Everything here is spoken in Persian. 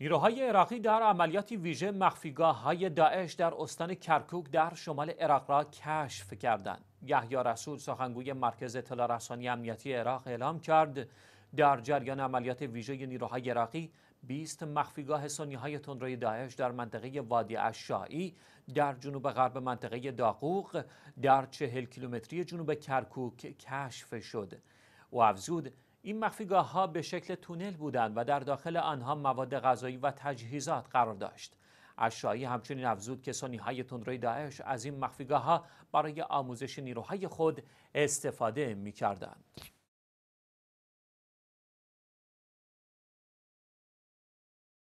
نیروهای عراقی در عملیاتی ویژه مخفیگاه های داعش در استان کرکوک در شمال عراق را کشف کردند. یحیی رسول سخنگوی مرکز اطلاع رسانی امنیتی عراق اعلام کرد در جریان عملیات ویژه نیروهای عراقی 20 مخفیگاه سنی های تندروی داعش در منطقه وادی اشایی در جنوب غرب منطقه داقوق در چهل کیلومتری جنوب کرکوک کشف شد و افزود این مخفیگاه ها به شکل تونل بودند و در داخل آنها مواد غذایی و تجهیزات قرار داشت. اشرایی همچنین افزود که سنی های تندروی داعش از این مخفیگاه ها برای آموزش نیروهای خود استفاده می کردند.